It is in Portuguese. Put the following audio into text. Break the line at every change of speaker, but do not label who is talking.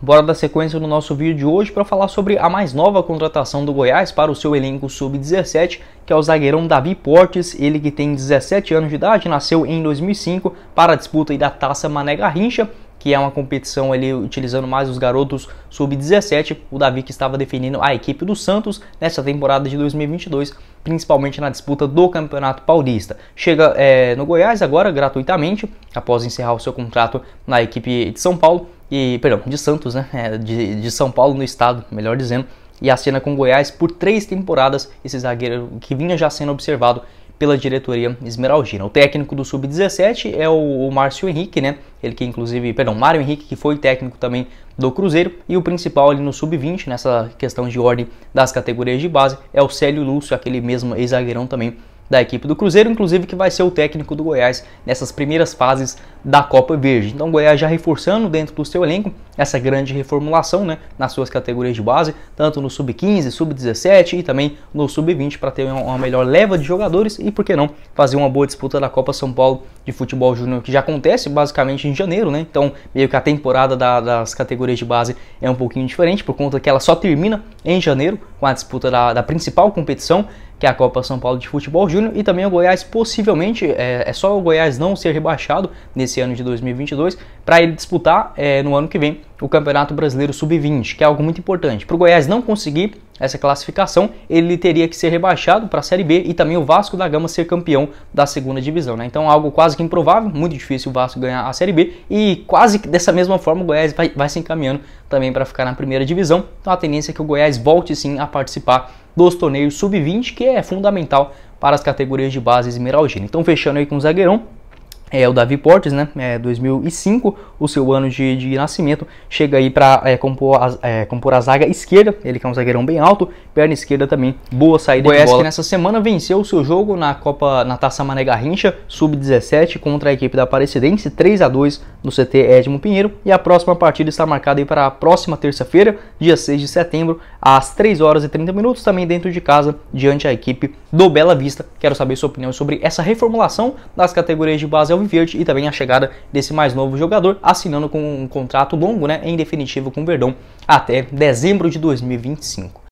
Bora dar sequência no nosso vídeo de hoje para falar sobre a mais nova contratação do Goiás para o seu elenco sub-17, que é o zagueirão Davi Portes, ele que tem 17 anos de idade, nasceu em 2005 para a disputa da Taça Mané Garrincha, que é uma competição ali utilizando mais os garotos sub-17, o Davi que estava definindo a equipe do Santos nessa temporada de 2022, principalmente na disputa do Campeonato Paulista. Chega é, no Goiás agora gratuitamente, após encerrar o seu contrato na equipe de São Paulo, e perdão, de Santos, né? É, de, de São Paulo no estado, melhor dizendo, e assina com Goiás por três temporadas esse zagueiro que vinha já sendo observado pela diretoria esmeraldina. O técnico do sub-17 é o, o Márcio Henrique, né? Ele que inclusive, perdão, Mário Henrique que foi técnico também do Cruzeiro e o principal ali no sub-20 nessa questão de ordem das categorias de base é o Célio Lúcio, aquele mesmo ex-zagueirão também da equipe do Cruzeiro, inclusive que vai ser o técnico do Goiás nessas primeiras fases da Copa Verde. Então o Goiás já reforçando dentro do seu elenco essa grande reformulação né, nas suas categorias de base, tanto no sub-15, sub-17 e também no sub-20 para ter uma melhor leva de jogadores e por que não fazer uma boa disputa da Copa São Paulo de futebol júnior que já acontece basicamente em janeiro, né? Então meio que a temporada da, das categorias de base é um pouquinho diferente por conta que ela só termina em janeiro com a disputa da, da principal competição que é a Copa São Paulo de Futebol Júnior, e também o Goiás, possivelmente, é, é só o Goiás não ser rebaixado nesse ano de 2022, para ele disputar é, no ano que vem o Campeonato Brasileiro Sub-20, que é algo muito importante. Para o Goiás não conseguir essa classificação, ele teria que ser rebaixado para a Série B e também o Vasco da Gama ser campeão da segunda divisão. Né? Então, algo quase que improvável, muito difícil o Vasco ganhar a Série B e quase que dessa mesma forma o Goiás vai, vai se encaminhando também para ficar na primeira divisão. Então, a tendência é que o Goiás volte sim a participar dos torneios sub-20, que é fundamental para as categorias de base esmeraldina. Então, fechando aí com o zagueirão, é o Davi Portes, né? É, 2005, o seu ano de, de nascimento, chega aí para é, compor, a, é, compor a zaga esquerda. Ele que é um zagueirão bem alto, perna esquerda também, boa saída Goiás de bola. que nessa semana venceu o seu jogo na Copa, na Taça Mané Garrincha, sub-17 contra a equipe da Aparecidense, 3 a 2 no CT Edmo Pinheiro. E a próxima partida está marcada aí para a próxima terça-feira, dia 6 de setembro, às 3 horas e 30 minutos, também dentro de casa, diante a equipe do Bela Vista. Quero saber sua opinião sobre essa reformulação das categorias de base Verde e também a chegada desse mais novo jogador, assinando com um contrato longo, né, em definitivo com o Verdão até dezembro de 2025.